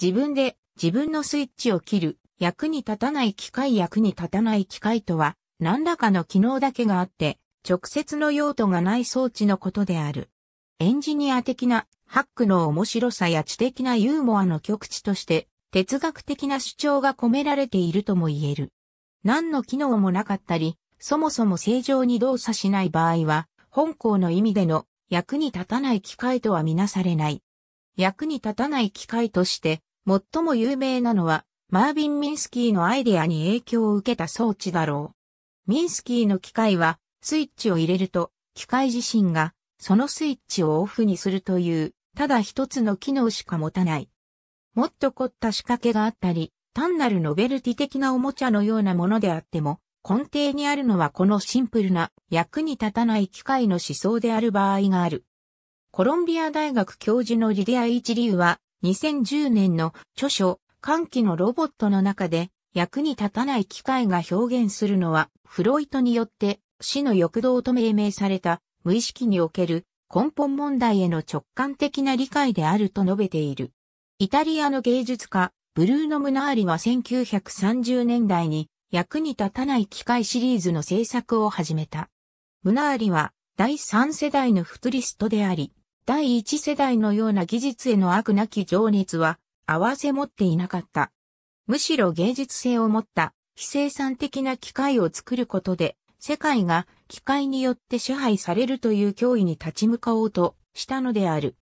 自分で自分のスイッチを切る、役に立たない機械役に立たない機械とは、何らかの機能だけがあって、直接の用途がない装置のことである。エンジニア的なハックの面白さや知的なユーモアの極致として、哲学的な主張が込められているとも言える。何の機能もなかったり、そもそも正常に動作しない場合は、本校の意味での役に立たない機械とはみなされない。役に立たない機械として最も有名なのは、マービン・ミンスキーのアイデアに影響を受けた装置だろう。ミンスキーの機械は、スイッチを入れると、機械自身が、そのスイッチをオフにするという、ただ一つの機能しか持たない。もっと凝った仕掛けがあったり、単なるノベルティ的なおもちゃのようなものであっても、根底にあるのはこのシンプルな役に立たない機械の思想である場合がある。コロンビア大学教授のリディア・イチリウは2010年の著書、歓喜のロボットの中で、役に立たない機械が表現するのは、フロイトによって死の欲動と命名された無意識における根本問題への直感的な理解であると述べている。イタリアの芸術家、ブルーノ・ムナーリは1930年代に役に立たない機械シリーズの制作を始めた。ムナーリは第3世代のフトリストであり、第一世代のような技術への悪なき情熱は、併せ持っていなかった。むしろ芸術性を持った非生産的な機械を作ることで、世界が機械によって支配されるという脅威に立ち向かおうとしたのである。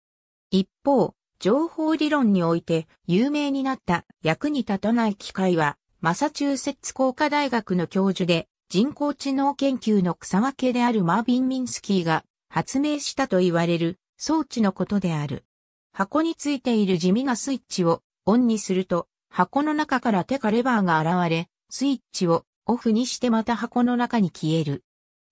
一方、情報理論において有名になった役に立たない機械は、マサチューセッツ工科大学の教授で人工知能研究の草分けであるマービン・ミンスキーが発明したと言われる装置のことである。箱についている地味なスイッチをオンにすると、箱の中から手かレバーが現れ、スイッチをオフにしてまた箱の中に消える。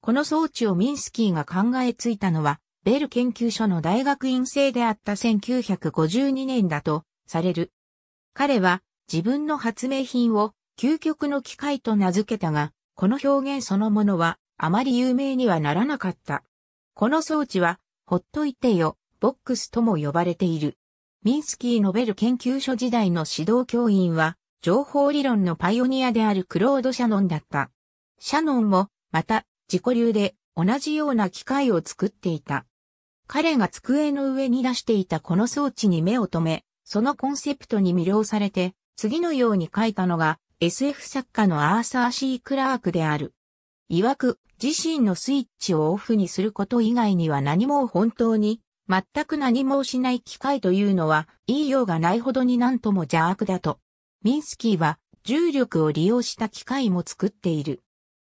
この装置をミンスキーが考えついたのは、ベル研究所の大学院生であった1952年だとされる。彼は自分の発明品を究極の機械と名付けたが、この表現そのものはあまり有名にはならなかった。この装置はほっといてよ、ボックスとも呼ばれている。ミンスキーノベル研究所時代の指導教員は、情報理論のパイオニアであるクロード・シャノンだった。シャノンも、また、自己流で同じような機械を作っていた。彼が机の上に出していたこの装置に目を留め、そのコンセプトに魅了されて、次のように書いたのが SF 作家のアーサー・シー・クラークである。曰く、自身のスイッチをオフにすること以外には何も本当に全く何もしない機会というのは言いようがないほどになんとも邪悪だと。ミンスキーは重力を利用した機械も作っている。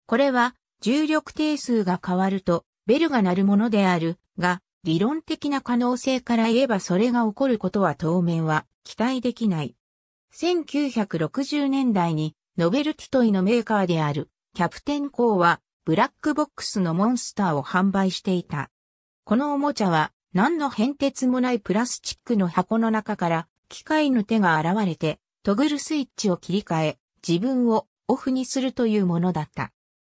これは重力定数が変わるとベルが鳴るものであるが理論的な可能性から言えばそれが起こることは当面は期待できない。1960年代にノベルティトイのメーカーであるキャプテンコーはブラックボックスのモンスターを販売していた。このおもちゃは何の変哲もないプラスチックの箱の中から機械の手が現れてトグルスイッチを切り替え自分をオフにするというものだった。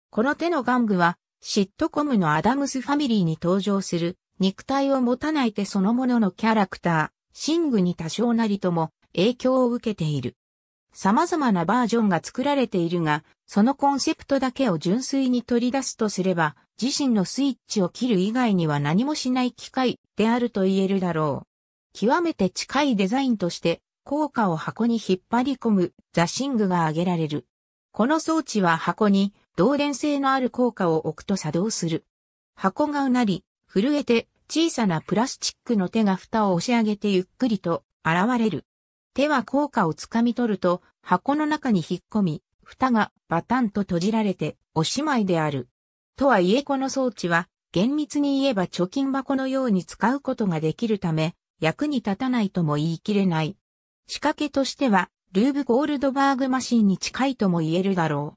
この手の玩具はシットコムのアダムスファミリーに登場する肉体を持たない手そのもののキャラクター、シングに多少なりとも影響を受けている。様々なバージョンが作られているが、そのコンセプトだけを純粋に取り出すとすれば、自身のスイッチを切る以外には何もしない機械であると言えるだろう。極めて近いデザインとして、効果を箱に引っ張り込むザシングが挙げられる。この装置は箱に導電性のある効果を置くと作動する。箱がうなり、震えて小さなプラスチックの手が蓋を押し上げてゆっくりと現れる。手は効果をつかみ取ると、箱の中に引っ込み、蓋がバタンと閉じられて、おしまいである。とはいえこの装置は、厳密に言えば貯金箱のように使うことができるため、役に立たないとも言い切れない。仕掛けとしては、ルーブ・ゴールドバーグマシンに近いとも言えるだろ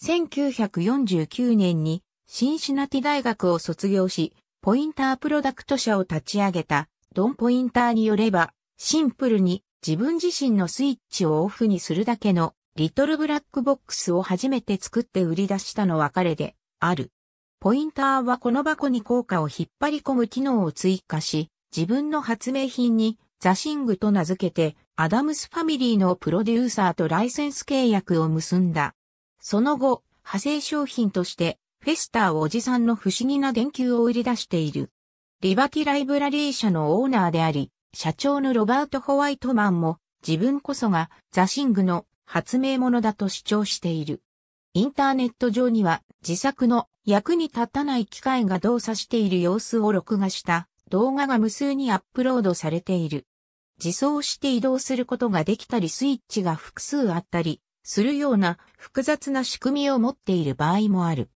う。1949年に、シンシナティ大学を卒業し、ポインタープロダクト社を立ち上げた、ドン・ポインターによれば、シンプルに自分自身のスイッチをオフにするだけのリトルブラックボックスを初めて作って売り出したのは彼である。ポインターはこの箱に効果を引っ張り込む機能を追加し、自分の発明品にザシングと名付けて、アダムスファミリーのプロデューサーとライセンス契約を結んだ。その後、派生商品として、フェスターおじさんの不思議な電球を売り出している。リバティライブラリー社のオーナーであり、社長のロバート・ホワイトマンも自分こそがザ・シングの発明者だと主張している。インターネット上には自作の役に立たない機械が動作している様子を録画した動画が無数にアップロードされている。自走して移動することができたりスイッチが複数あったりするような複雑な仕組みを持っている場合もある。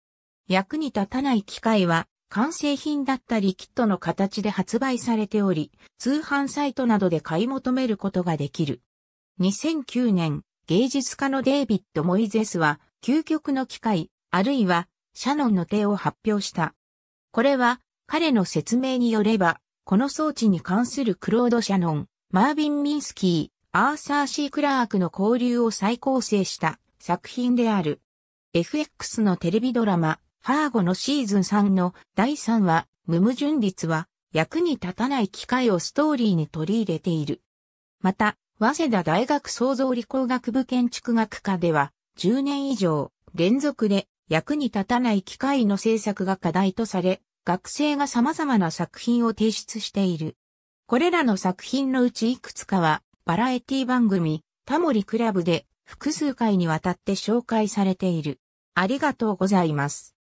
役に立たない機械は完成品だったりキットの形で発売されており、通販サイトなどで買い求めることができる。2009年、芸術家のデイビッド・モイゼスは、究極の機械、あるいは、シャノンの手を発表した。これは、彼の説明によれば、この装置に関するクロード・シャノン、マービン・ミンスキー、アーサー・シー・クラークの交流を再構成した作品である。FX のテレビドラマ、ファーゴのシーズン3の第3話、無矛盾率は役に立たない機会をストーリーに取り入れている。また、早稲田大学創造理工学部建築学科では、10年以上連続で役に立たない機械の制作が課題とされ、学生が様々な作品を提出している。これらの作品のうちいくつかは、バラエティ番組、タモリクラブで複数回にわたって紹介されている。ありがとうございます。